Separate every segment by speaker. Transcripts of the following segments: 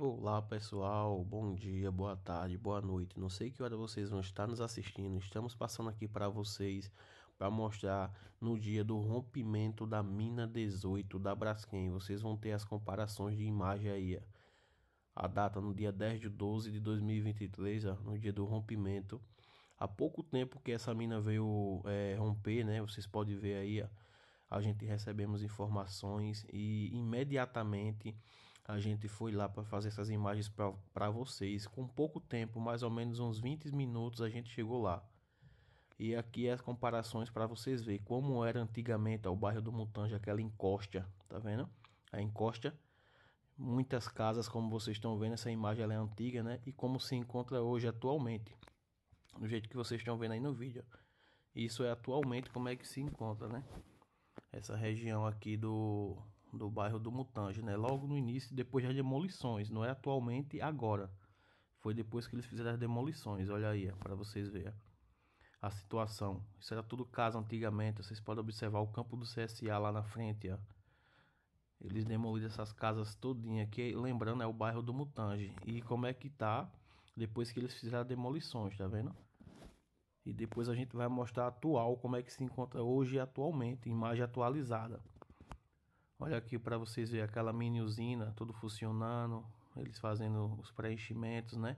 Speaker 1: Olá pessoal, bom dia, boa tarde, boa noite. Não sei que hora vocês vão estar nos assistindo. Estamos passando aqui para vocês para mostrar no dia do rompimento da mina 18 da Braskem. Vocês vão ter as comparações de imagem aí. A data no dia 10 de 12 de 2023, no dia do rompimento. Há pouco tempo que essa mina veio é, romper, né? Vocês podem ver aí. A gente recebemos informações e imediatamente a gente foi lá para fazer essas imagens para vocês. Com pouco tempo, mais ou menos uns 20 minutos, a gente chegou lá. E aqui as comparações para vocês verem como era antigamente ó, o bairro do mutange aquela encosta, tá vendo? A encosta, muitas casas, como vocês estão vendo, essa imagem ela é antiga, né? E como se encontra hoje atualmente, do jeito que vocês estão vendo aí no vídeo. Isso é atualmente como é que se encontra, né? Essa região aqui do do bairro do Mutange, né? Logo no início, depois das demolições, não é atualmente agora. Foi depois que eles fizeram as demolições, olha aí, para vocês verem a situação. Isso era tudo casa antigamente, vocês podem observar o campo do CSA lá na frente, ó. Eles demoliram essas casas todinha aqui, lembrando, é o bairro do Mutange. E como é que tá depois que eles fizeram demolições, tá vendo? E depois a gente vai mostrar atual, como é que se encontra hoje atualmente, imagem atualizada. Olha aqui para vocês verem aquela mini usina, tudo funcionando, eles fazendo os preenchimentos, né?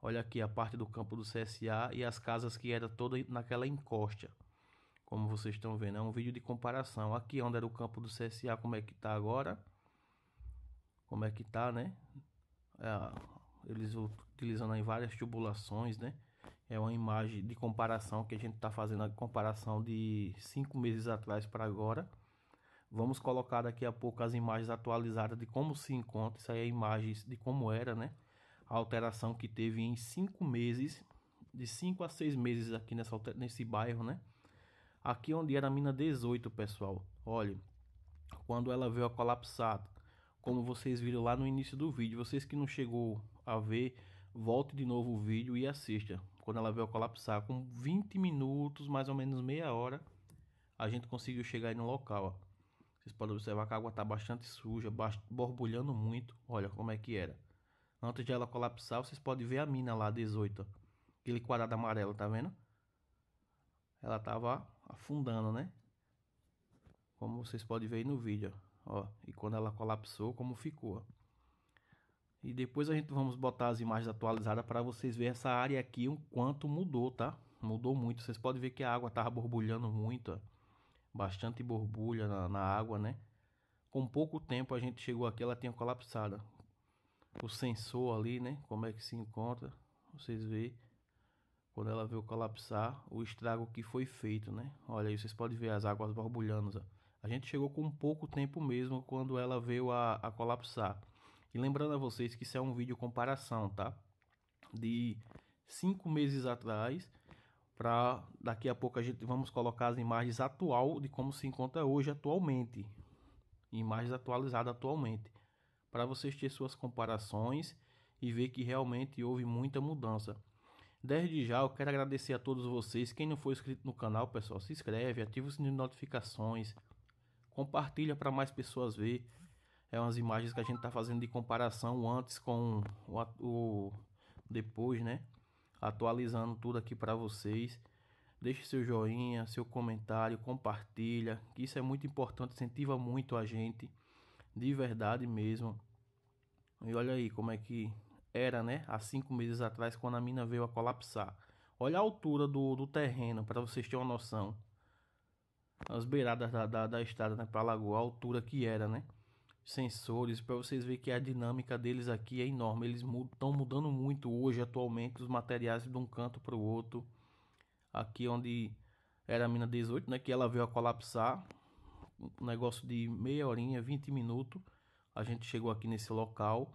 Speaker 1: Olha aqui a parte do campo do CSA e as casas que era toda naquela encosta. Como vocês estão vendo, é um vídeo de comparação. Aqui onde era o campo do CSA, como é que tá agora? Como é que tá, né? É, eles utilizando aí várias tubulações, né? É uma imagem de comparação que a gente tá fazendo a comparação de cinco meses atrás para agora. Vamos colocar daqui a pouco as imagens atualizadas de como se encontra. Isso aí é imagens de como era, né? A alteração que teve em cinco meses, de cinco a seis meses aqui nessa, nesse bairro, né? Aqui onde era a mina 18, pessoal. Olha, quando ela veio a colapsar, como vocês viram lá no início do vídeo. Vocês que não chegou a ver, volte de novo o vídeo e assista. Quando ela veio a colapsar, com 20 minutos, mais ou menos meia hora, a gente conseguiu chegar aí no local, ó. Vocês podem observar que a água está bastante suja, borbulhando muito. Olha como é que era. Antes de ela colapsar, vocês podem ver a mina lá, 18. Aquele quadrado amarelo, tá vendo? Ela estava afundando, né? Como vocês podem ver aí no vídeo, ó. E quando ela colapsou, como ficou, E depois a gente vamos botar as imagens atualizadas para vocês verem essa área aqui, o quanto mudou, tá? Mudou muito. Vocês podem ver que a água tava borbulhando muito, ó bastante borbulha na, na água, né? Com pouco tempo a gente chegou aqui, ela tinha colapsada. O sensor ali, né? Como é que se encontra? Vocês veem quando ela veio colapsar, o estrago que foi feito, né? Olha aí, vocês podem ver as águas borbulhando. Ó. A gente chegou com pouco tempo mesmo quando ela veio a, a, colapsar. E lembrando a vocês que isso é um vídeo comparação, tá? De cinco meses atrás para daqui a pouco a gente vamos colocar as imagens atual de como se encontra hoje atualmente, imagens atualizadas atualmente, para vocês terem suas comparações e ver que realmente houve muita mudança. Desde já eu quero agradecer a todos vocês. Quem não for inscrito no canal, pessoal, se inscreve, ativa o sininho de notificações, compartilha para mais pessoas ver. É umas imagens que a gente está fazendo de comparação antes com o, o depois, né? atualizando tudo aqui para vocês. Deixe seu joinha, seu comentário, compartilha, que isso é muito importante, incentiva muito a gente, de verdade mesmo. E olha aí como é que era, né? Há cinco meses atrás, quando a mina veio a colapsar. Olha a altura do, do terreno, para vocês terem uma noção. As beiradas da, da, da estrada, né? Pra lagoa, a altura que era, né? sensores, para vocês verem que a dinâmica deles aqui é enorme. Eles estão mudando muito hoje, atualmente, os materiais de um canto para o outro. Aqui onde era a mina 18, né, que ela veio a colapsar. Um negócio de meia horinha, 20 minutos, a gente chegou aqui nesse local.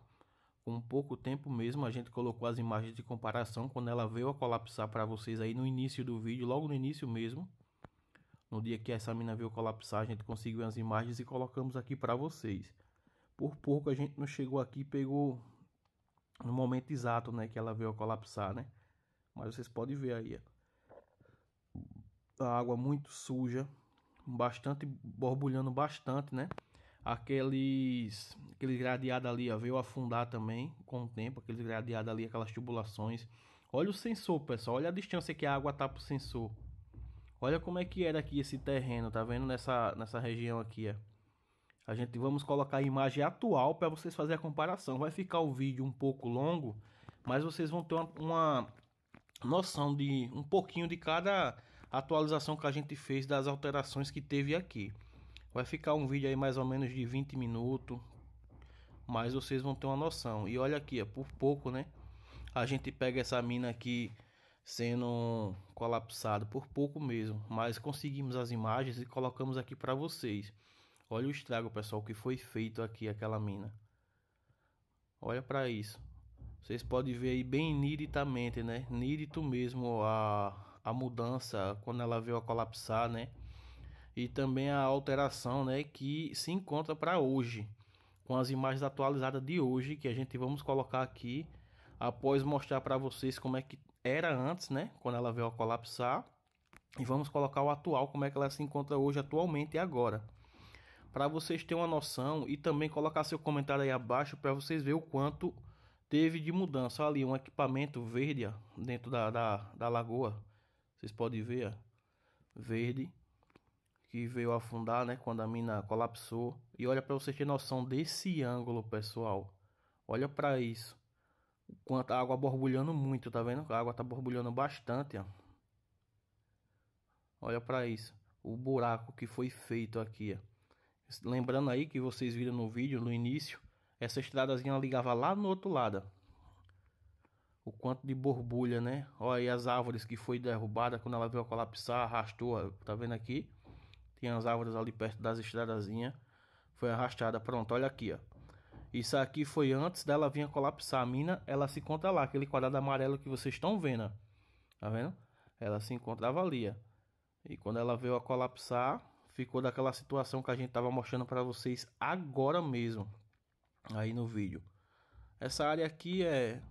Speaker 1: Com pouco tempo mesmo, a gente colocou as imagens de comparação quando ela veio a colapsar para vocês aí no início do vídeo, logo no início mesmo. No dia que essa mina veio colapsar, a gente conseguiu as imagens e colocamos aqui para vocês. Por pouco a gente não chegou aqui e pegou no momento exato, né, que ela veio colapsar, né? Mas vocês podem ver aí, A água muito suja, bastante borbulhando bastante, né? Aqueles aqueles gradeado ali, ó, veio afundar também com o tempo, aqueles gradeado ali, aquelas tubulações. Olha o sensor, pessoal, olha a distância que a água tá pro sensor. Olha como é que era aqui esse terreno, tá vendo? Nessa, nessa região aqui, ó. A gente vamos colocar a imagem atual para vocês fazerem a comparação. Vai ficar o vídeo um pouco longo, mas vocês vão ter uma, uma noção de um pouquinho de cada atualização que a gente fez das alterações que teve aqui. Vai ficar um vídeo aí mais ou menos de 20 minutos, mas vocês vão ter uma noção. E olha aqui, é por pouco, né? A gente pega essa mina aqui sendo colapsado por pouco mesmo, mas conseguimos as imagens e colocamos aqui para vocês. Olha o estrago, pessoal, que foi feito aqui aquela mina. Olha para isso. Vocês podem ver aí bem nitidamente, né? Nítido mesmo a, a mudança quando ela veio a colapsar, né? E também a alteração, né, que se encontra para hoje, com as imagens atualizadas de hoje que a gente vamos colocar aqui após mostrar para vocês como é que era antes, né? Quando ela veio a colapsar. E vamos colocar o atual, como é que ela se encontra hoje, atualmente e agora. Para vocês terem uma noção e também colocar seu comentário aí abaixo para vocês verem o quanto teve de mudança. Olha ali, um equipamento verde ó, dentro da, da, da, lagoa. Vocês podem ver, ó, verde, que veio afundar, né? Quando a mina colapsou. E olha para vocês terem noção desse ângulo, pessoal. Olha para isso. Enquanto a água borbulhando muito, tá vendo? A água tá borbulhando bastante, ó. Olha para isso, o buraco que foi feito aqui, ó. Lembrando aí que vocês viram no vídeo, no início, essa estradazinha ligava lá no outro lado. O quanto de borbulha, né? Olha aí as árvores que foi derrubada quando ela veio colapsar, arrastou, tá vendo aqui? Tem as árvores ali perto das estradazinhas. Foi arrastada, pronto, olha aqui, ó. Isso aqui foi antes dela vir colapsar a mina. Ela se encontra lá, aquele quadrado amarelo que vocês estão vendo. Tá vendo? Ela se encontrava ali. E quando ela veio a colapsar, ficou daquela situação que a gente estava mostrando para vocês agora mesmo. Aí no vídeo. Essa área aqui é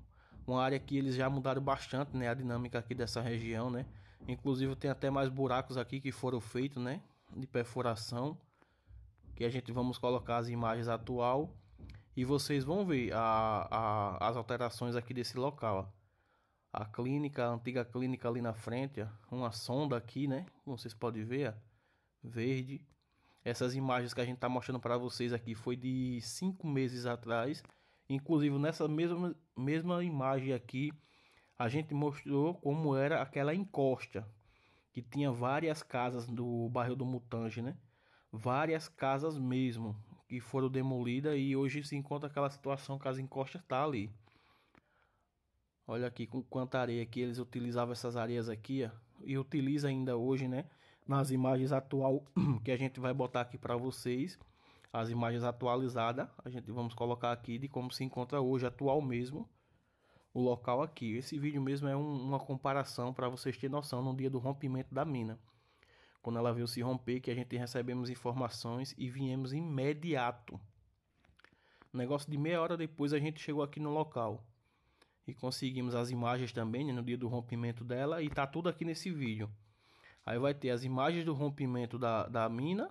Speaker 1: uma área que eles já mudaram bastante, né? A dinâmica aqui dessa região, né? Inclusive tem até mais buracos aqui que foram feitos, né? De perfuração. Que a gente vamos colocar as imagens atual e vocês vão ver a, a, as alterações aqui desse local. Ó. A clínica, a antiga clínica ali na frente, ó. uma sonda aqui, né? Como vocês podem ver, ó. verde. Essas imagens que a gente está mostrando para vocês aqui foi de cinco meses atrás. Inclusive nessa mesma, mesma imagem aqui, a gente mostrou como era aquela encosta que tinha várias casas do bairro do Mutange, né? Várias casas mesmo, que foram demolidas e hoje se encontra aquela situação que as encostas tá ali. Olha aqui com quanta areia que eles utilizavam essas areias aqui, ó, e utiliza ainda hoje, né? Nas imagens atual que a gente vai botar aqui para vocês, as imagens atualizadas, a gente vamos colocar aqui de como se encontra hoje atual mesmo o local aqui. Esse vídeo mesmo é um, uma comparação para vocês terem noção no dia do rompimento da mina quando ela veio se romper, que a gente recebemos informações e viemos imediato. Negócio de meia hora depois a gente chegou aqui no local e conseguimos as imagens também né, no dia do rompimento dela e tá tudo aqui nesse vídeo. Aí vai ter as imagens do rompimento da, da mina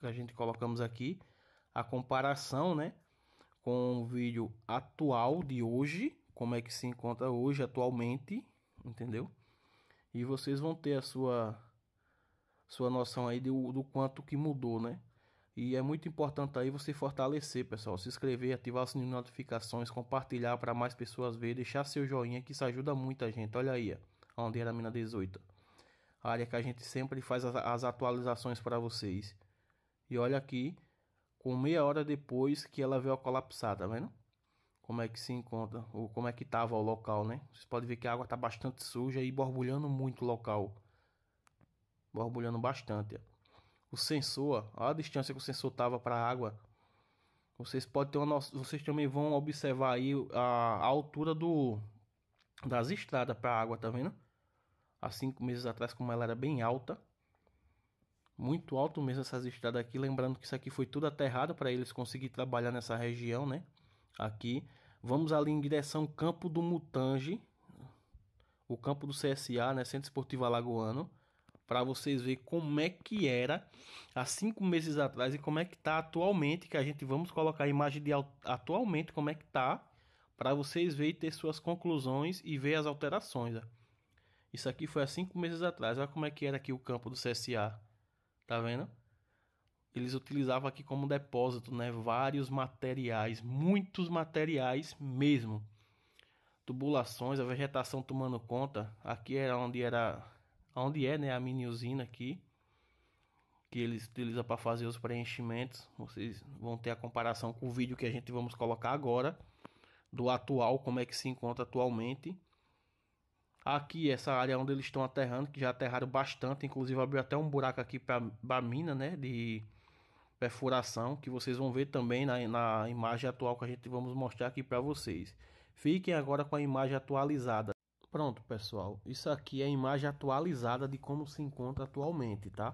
Speaker 1: que a gente colocamos aqui, a comparação, né, com o vídeo atual de hoje, como é que se encontra hoje atualmente, entendeu? E vocês vão ter a sua sua noção aí do, do quanto que mudou, né? E é muito importante aí você fortalecer, pessoal. Se inscrever, ativar o sininho de notificações, compartilhar para mais pessoas ver, deixar seu joinha, que isso ajuda muita gente. Olha aí, a Mina 18. A área que a gente sempre faz as, as atualizações para vocês. E olha aqui, com meia hora depois que ela veio a colapsar, tá vendo? Como é que se encontra, ou como é que tava o local, né? Vocês podem ver que a água tá bastante suja e borbulhando muito o local borbulhando bastante. O sensor, a distância que o sensor estava para a água, vocês podem ter uma vocês também vão observar aí a, a altura do das estradas para a água, tá vendo? Há cinco meses atrás, como ela era bem alta, muito alto mesmo essas estradas aqui, lembrando que isso aqui foi tudo aterrado para eles conseguir trabalhar nessa região, né? Aqui, vamos ali em direção Campo do Mutange, o campo do CSA, né, Centro Esportivo Alagoano para vocês verem como é que era há cinco meses atrás e como é que tá atualmente, que a gente vamos colocar a imagem de atualmente como é que tá, para vocês verem ter suas conclusões e ver as alterações. Isso aqui foi há cinco meses atrás, olha como é que era aqui o campo do CSA, tá vendo? Eles utilizavam aqui como depósito, né, vários materiais, muitos materiais mesmo. Tubulações, a vegetação tomando conta. Aqui era onde era onde é né, a mini usina aqui, que eles utilizam para fazer os preenchimentos. Vocês vão ter a comparação com o vídeo que a gente vamos colocar agora, do atual, como é que se encontra atualmente. Aqui, essa área onde eles estão aterrando, que já aterraram bastante, inclusive abriu até um buraco aqui para mina, né, de perfuração, que vocês vão ver também na, na imagem atual que a gente vamos mostrar aqui para vocês. Fiquem agora com a imagem atualizada. Pronto, pessoal. Isso aqui é a imagem atualizada de como se encontra atualmente, tá?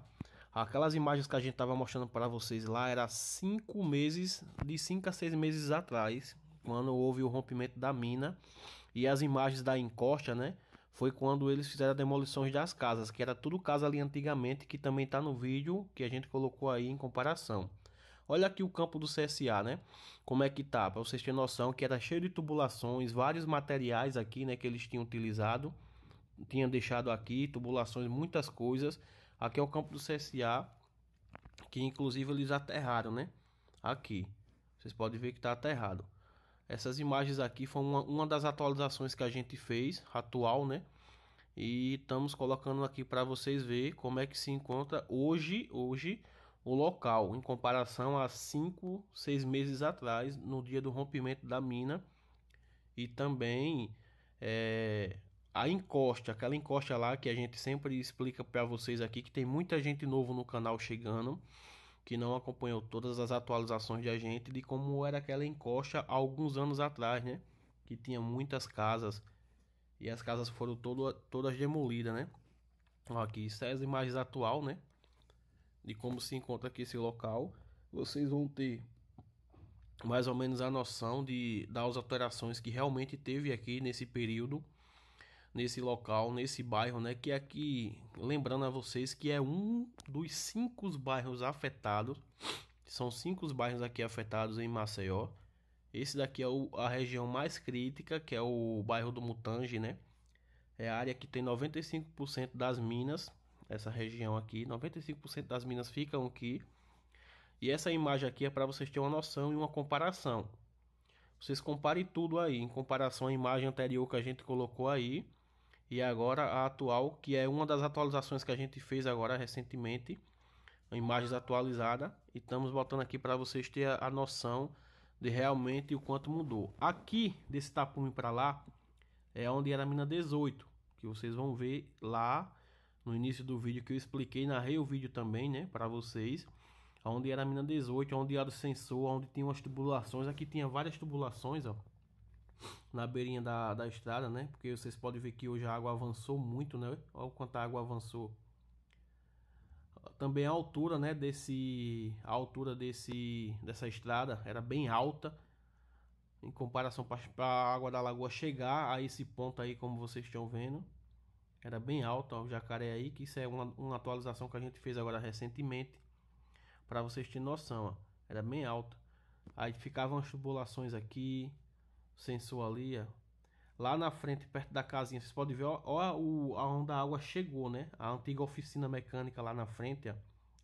Speaker 1: Aquelas imagens que a gente tava mostrando para vocês lá era 5 meses, de 5 a 6 meses atrás, quando houve o rompimento da mina e as imagens da encosta, né? Foi quando eles fizeram demolições das casas, que era tudo casa ali antigamente, que também tá no vídeo que a gente colocou aí em comparação. Olha aqui o campo do CSA, né? Como é que tá? Para vocês terem noção que era cheio de tubulações, vários materiais aqui, né? Que eles tinham utilizado, tinham deixado aqui, tubulações, muitas coisas. Aqui é o campo do CSA, que inclusive eles aterraram, né? Aqui, vocês podem ver que tá aterrado. Essas imagens aqui foram uma, uma das atualizações que a gente fez, atual, né? E estamos colocando aqui para vocês ver como é que se encontra hoje, hoje o local, em comparação a 5, 6 meses atrás, no dia do rompimento da mina, e também é, a encosta, aquela encosta lá que a gente sempre explica para vocês aqui, que tem muita gente novo no canal chegando, que não acompanhou todas as atualizações de a gente, de como era aquela encosta há alguns anos atrás, né? Que tinha muitas casas, e as casas foram todo, todas demolidas, né? Aqui, isso é as imagens atual, né? de como se encontra aqui esse local, vocês vão ter mais ou menos a noção de das alterações que realmente teve aqui nesse período, nesse local, nesse bairro, né? Que é aqui, lembrando a vocês que é um dos cinco bairros afetados, são cinco bairros aqui afetados em Maceió. Esse daqui é o, a região mais crítica, que é o bairro do Mutange, né? É a área que tem 95% das minas essa região aqui. 95% das minas ficam aqui. E essa imagem aqui é para vocês terem uma noção e uma comparação. Vocês comparem tudo aí, em comparação à imagem anterior que a gente colocou aí e agora a atual, que é uma das atualizações que a gente fez agora recentemente, imagens atualizadas, e estamos botando aqui para vocês terem a, noção de realmente o quanto mudou. Aqui, desse tapume para lá, é onde era a mina 18, que vocês vão ver lá no início do vídeo que eu expliquei, narrei o vídeo também, né, para vocês, onde era a mina 18, onde era o sensor, onde tinha umas tubulações, aqui tinha várias tubulações, ó, na beirinha da, da estrada, né, porque vocês podem ver que hoje a água avançou muito, né, olha o quanto a água avançou. Também a altura, né, desse, a altura desse, dessa estrada era bem alta, em comparação para a água da lagoa chegar a esse ponto aí, como vocês estão vendo era bem alto jacaré aí que isso é uma, uma atualização que a gente fez agora recentemente, para vocês terem noção, ó. era bem alto. Aí ficavam as tubulações aqui, sensor ali, ó. Lá na frente, perto da casinha, vocês podem ver, ó, ó o, aonde a água chegou, né? A antiga oficina mecânica lá na frente, ó.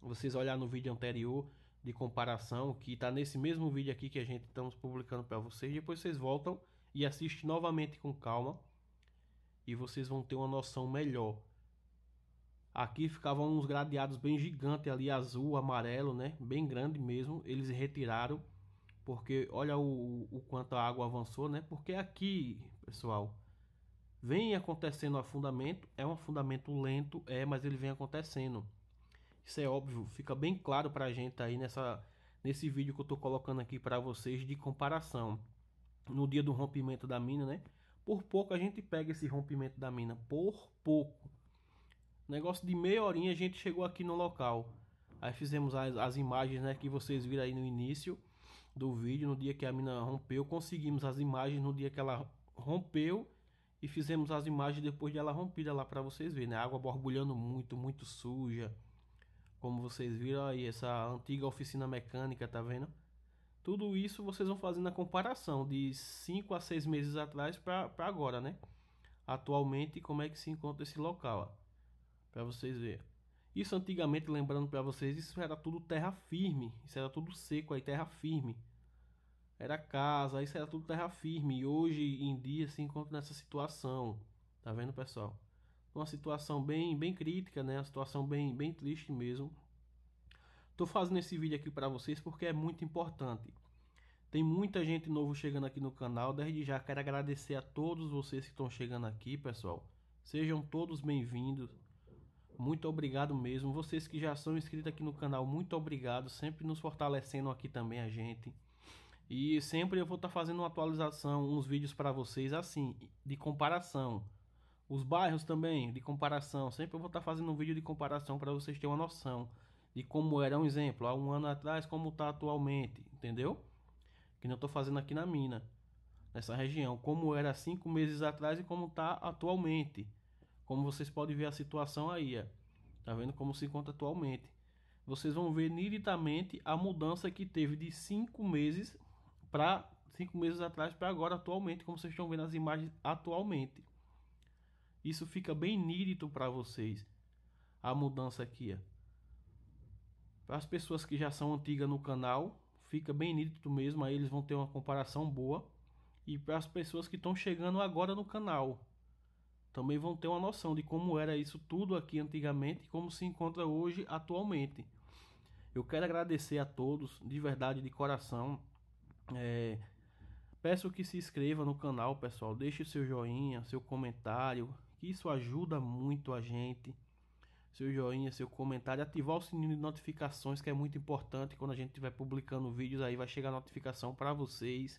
Speaker 1: Vocês olhar no vídeo anterior de comparação, que está nesse mesmo vídeo aqui que a gente estamos publicando para vocês. Depois vocês voltam e assistem novamente com calma e vocês vão ter uma noção melhor. Aqui ficavam uns gradeados bem gigantes ali, azul, amarelo, né? Bem grande mesmo. Eles retiraram, porque olha o, o quanto a água avançou, né? Porque aqui, pessoal, vem acontecendo afundamento. É um afundamento lento, é, mas ele vem acontecendo. Isso é óbvio, fica bem claro pra gente aí nessa, nesse vídeo que eu tô colocando aqui para vocês de comparação. No dia do rompimento da mina, né? Por pouco a gente pega esse rompimento da mina, por pouco. Negócio de meia horinha a gente chegou aqui no local. Aí fizemos as, as imagens né, que vocês viram aí no início do vídeo, no dia que a mina rompeu. Conseguimos as imagens no dia que ela rompeu e fizemos as imagens depois dela rompida lá para vocês verem. Né? A água borbulhando muito, muito suja. Como vocês viram aí, essa antiga oficina mecânica, tá vendo? Tudo isso vocês vão fazendo a comparação de 5 a 6 meses atrás para agora, né? Atualmente, como é que se encontra esse local, para vocês verem. Isso antigamente, lembrando para vocês, isso era tudo terra firme, isso era tudo seco aí, terra firme. Era casa, isso era tudo terra firme. E hoje em dia se encontra nessa situação, tá vendo, pessoal? Uma situação bem, bem crítica, né? Uma situação bem, bem triste mesmo Estou fazendo esse vídeo aqui para vocês porque é muito importante. Tem muita gente novo chegando aqui no canal, desde já quero agradecer a todos vocês que estão chegando aqui, pessoal. Sejam todos bem-vindos. Muito obrigado mesmo. Vocês que já são inscritos aqui no canal, muito obrigado. Sempre nos fortalecendo aqui também a gente. E sempre eu vou estar tá fazendo uma atualização, uns vídeos para vocês assim, de comparação. Os bairros também, de comparação. Sempre eu vou estar tá fazendo um vídeo de comparação para vocês terem uma noção de como era um exemplo há um ano atrás, como está atualmente, entendeu? Que não estou fazendo aqui na mina, nessa região, como era cinco meses atrás e como está atualmente. Como vocês podem ver a situação aí, ó. tá vendo como se encontra atualmente. Vocês vão ver nitidamente a mudança que teve de cinco meses para cinco meses atrás para agora atualmente, como vocês estão vendo as imagens atualmente. Isso fica bem nítido para vocês a mudança aqui, ó. Para as pessoas que já são antigas no canal, fica bem nítido mesmo, aí eles vão ter uma comparação boa. E para as pessoas que estão chegando agora no canal, também vão ter uma noção de como era isso tudo aqui antigamente e como se encontra hoje atualmente. Eu quero agradecer a todos, de verdade, de coração. É, peço que se inscreva no canal, pessoal. Deixe seu joinha, seu comentário, que isso ajuda muito a gente seu joinha, seu comentário, ativar o sininho de notificações, que é muito importante quando a gente estiver publicando vídeos, aí vai chegar a notificação para vocês.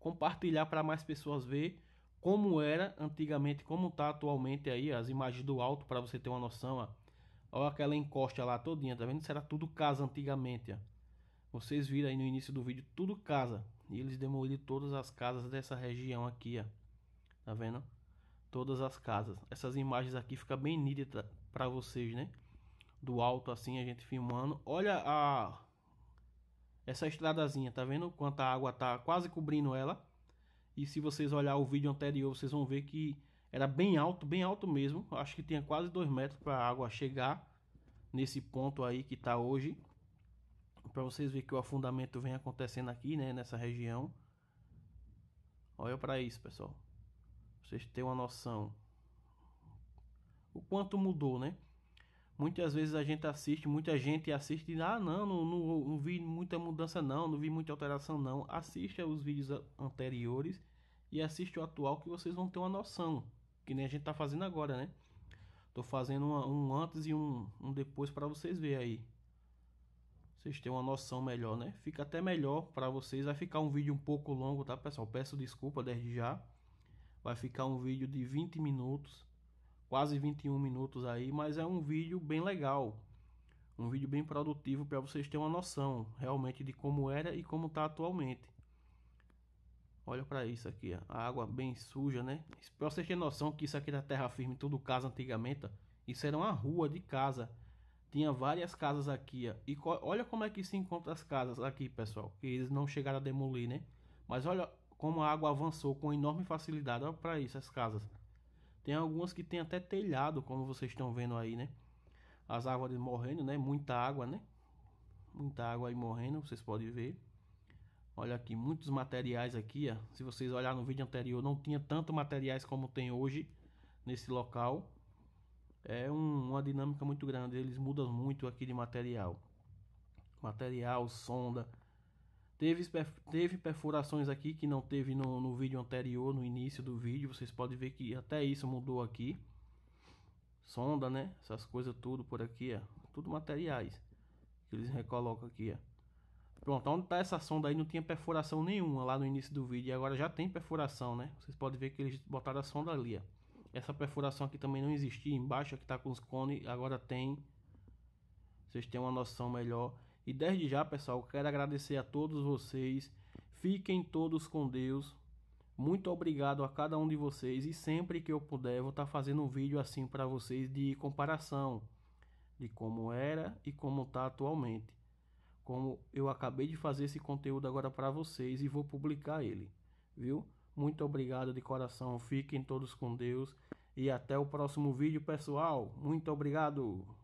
Speaker 1: Compartilhar para mais pessoas ver como era antigamente, como tá atualmente aí as imagens do alto para você ter uma noção, ó. Olha aquela encosta lá todinha, tá vendo? Isso era tudo casa antigamente, ó. Vocês viram aí no início do vídeo, tudo casa. E eles demoliram todas as casas dessa região aqui, ó. Tá vendo? Todas as casas. Essas imagens aqui fica bem nítida, para vocês, né? Do alto assim, a gente filmando. Olha a essa estradazinha, tá vendo? Quanta água tá quase cobrindo ela. E se vocês olhar o vídeo anterior, vocês vão ver que era bem alto, bem alto mesmo. Acho que tinha quase dois metros para a água chegar nesse ponto aí que tá hoje. Para vocês verem que o afundamento vem acontecendo aqui, né, nessa região. Olha para isso, pessoal. Pra vocês terem uma noção o quanto mudou, né? Muitas vezes a gente assiste, muita gente assiste e ah, não, não, não, não vi muita mudança não, não vi muita alteração não. Assista os vídeos anteriores e assiste o atual que vocês vão ter uma noção, que nem a gente tá fazendo agora, né? Tô fazendo uma, um antes e um, um depois para vocês verem aí. Vocês têm uma noção melhor, né? Fica até melhor para vocês, vai ficar um vídeo um pouco longo, tá, pessoal? Peço desculpa desde já. Vai ficar um vídeo de 20 minutos quase 21 minutos aí, mas é um vídeo bem legal. Um vídeo bem produtivo para vocês terem uma noção realmente de como era e como está atualmente. Olha para isso aqui, ó. a água bem suja, né? Para vocês terem noção que isso aqui da terra firme, tudo casa antigamente, ó. isso era uma rua de casa. Tinha várias casas aqui, ó. E olha como é que se encontram as casas aqui, pessoal. Que eles não chegaram a demolir, né? Mas olha como a água avançou com enorme facilidade. Olha para isso, as casas. Tem algumas que tem até telhado, como vocês estão vendo aí, né? As árvores morrendo, né? Muita água, né? Muita água aí morrendo, vocês podem ver. Olha aqui, muitos materiais aqui, ó. Se vocês olharem no vídeo anterior, não tinha tanto materiais como tem hoje nesse local. É um, uma dinâmica muito grande, eles mudam muito aqui de material. Material, sonda, Teve, teve perfurações aqui que não teve no, no vídeo anterior, no início do vídeo. Vocês podem ver que até isso mudou aqui. Sonda, né? Essas coisas tudo por aqui, ó. Tudo materiais que eles recolocam aqui, ó. Pronto, onde tá essa sonda aí não tinha perfuração nenhuma lá no início do vídeo. E agora já tem perfuração, né? Vocês podem ver que eles botaram a sonda ali, ó. Essa perfuração aqui também não existia. Embaixo aqui é está com os cones, agora tem. Vocês têm uma noção melhor e desde já, pessoal, quero agradecer a todos vocês. Fiquem todos com Deus. Muito obrigado a cada um de vocês e sempre que eu puder vou estar fazendo um vídeo assim para vocês de comparação de como era e como está atualmente. Como eu acabei de fazer esse conteúdo agora para vocês e vou publicar ele, viu? Muito obrigado de coração. Fiquem todos com Deus e até o próximo vídeo, pessoal. Muito obrigado.